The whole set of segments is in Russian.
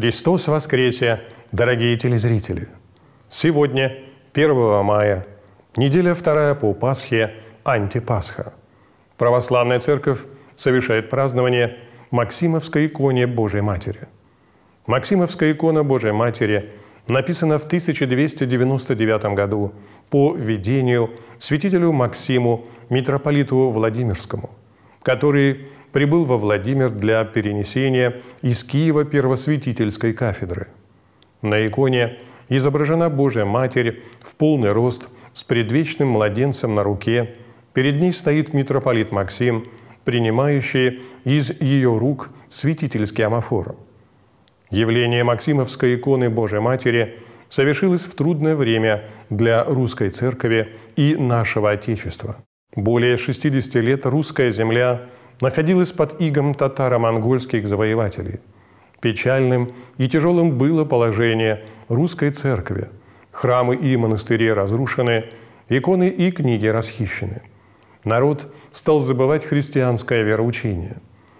Христос воскресе, дорогие телезрители! Сегодня, 1 мая, неделя вторая по Пасхе, Антипасха. Православная Церковь совершает празднование Максимовской иконе Божией Матери. Максимовская икона Божией Матери написана в 1299 году по ведению святителю Максиму, митрополиту Владимирскому, который прибыл во Владимир для перенесения из Киева первосвятительской кафедры. На иконе изображена Божья Матерь в полный рост с предвечным младенцем на руке. Перед ней стоит митрополит Максим, принимающий из ее рук святительский амафор. Явление Максимовской иконы Божьей Матери совершилось в трудное время для русской церкви и нашего Отечества. Более 60 лет русская земля находилась под игом татаро-монгольских завоевателей. Печальным и тяжелым было положение русской церкви. Храмы и монастыри разрушены, иконы и книги расхищены. Народ стал забывать христианское вероучение.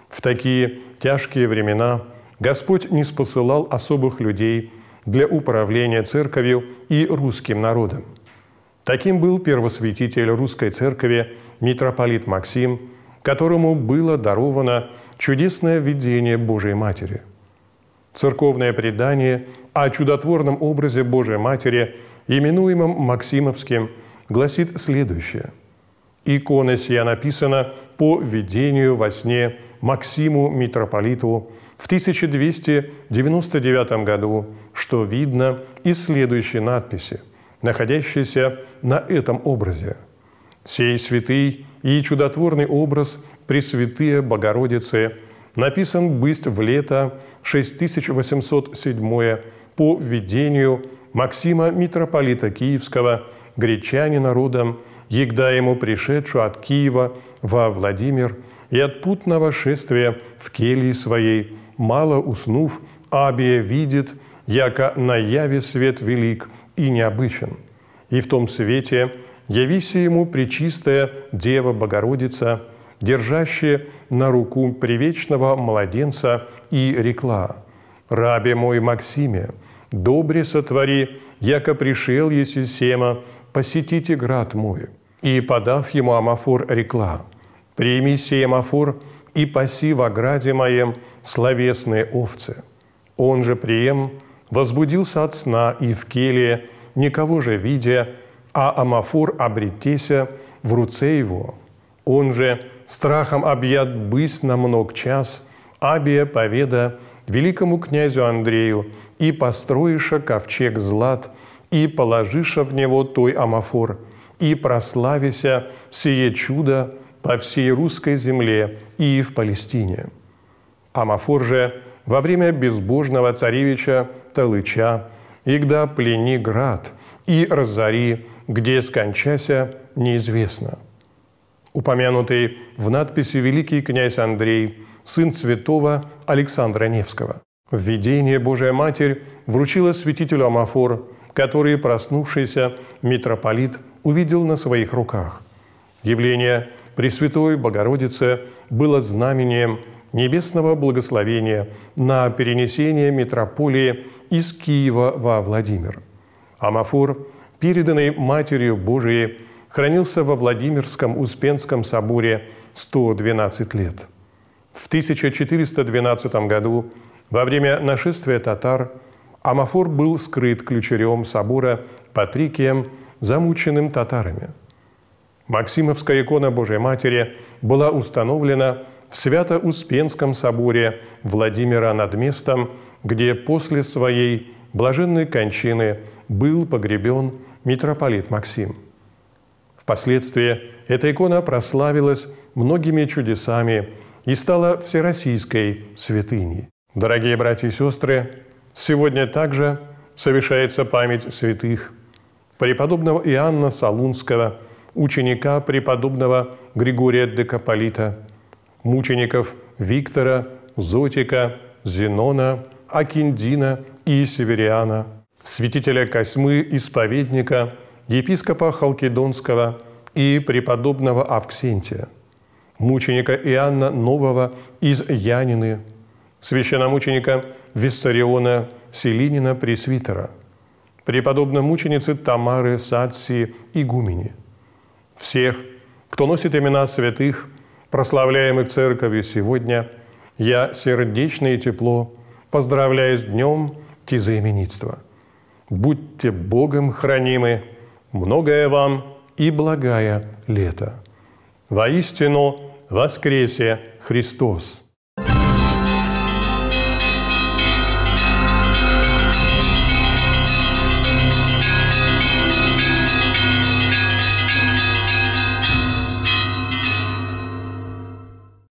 В такие тяжкие времена Господь не спосылал особых людей для управления церковью и русским народом. Таким был первосвятитель русской церкви митрополит Максим – которому было даровано чудесное видение Божией Матери. Церковное предание о чудотворном образе Божией Матери, именуемом Максимовским, гласит следующее. «Икона сия написана по видению во сне Максиму Митрополиту в 1299 году, что видно из следующей надписи, находящейся на этом образе – Сей святый и чудотворный образ Пресвятые Богородицы написан бысть в лето 6807 по введению Максима Митрополита Киевского, гречанина родом, егда ему пришедшую от Киева во Владимир и от путного шествия в келии своей, мало уснув, Абия видит, яко на яве свет велик и необычен. И в том свете – явися ему пречистая Дева Богородица, держащая на руку привечного младенца и рекла, «Рабе мой Максиме, добре сотвори, яко пришел еси сема, посетите град мой». И, подав ему амафор, рекла, «Прими сей амафор и паси в ограде моем словесные овцы». Он же прием возбудился от сна и в келье, никого же видя, а Амафур обретися в руце его. Он же страхом объят бысь на много час, Абия поведа великому князю Андрею, и построиша ковчег злат, и положиша в него той амафор, и прославися сие чудо по всей русской земле и в Палестине. Амафор же во время безбожного царевича Талыча, игда плени град, и разори где скончася, неизвестно. Упомянутый в надписи великий князь Андрей, сын святого Александра Невского. Введение Божия Матерь вручила святителю Амафор, который проснувшийся митрополит увидел на своих руках. Явление Пресвятой Богородицы было знамением небесного благословения на перенесение митрополии из Киева во Владимир. Амафор переданный Матерью Божией, хранился во Владимирском Успенском соборе 112 лет. В 1412 году, во время нашествия татар, Амафор был скрыт ключерем собора Патрикием, замученным татарами. Максимовская икона Божией Матери была установлена в Свято-Успенском соборе Владимира над местом, где после своей блаженной кончины был погребен митрополит Максим. Впоследствии эта икона прославилась многими чудесами и стала всероссийской святыней. Дорогие братья и сестры, сегодня также совершается память святых преподобного Иоанна Салунского, ученика преподобного Григория Декаполита, мучеников Виктора, Зотика, Зенона, Акиндина и Севериана – святителя Косьмы Исповедника, епископа Халкидонского и преподобного Авксентия, мученика Иоанна Нового из Янины, священномученика Виссариона Селинина Пресвитера, преподобной мученицы Тамары и Гумени, всех, кто носит имена святых, прославляемых Церковью сегодня, я сердечно и тепло поздравляю с днем тезаименитства – будьте Богом хранимы, многое вам и благая лето. Воистину воскресе Христос!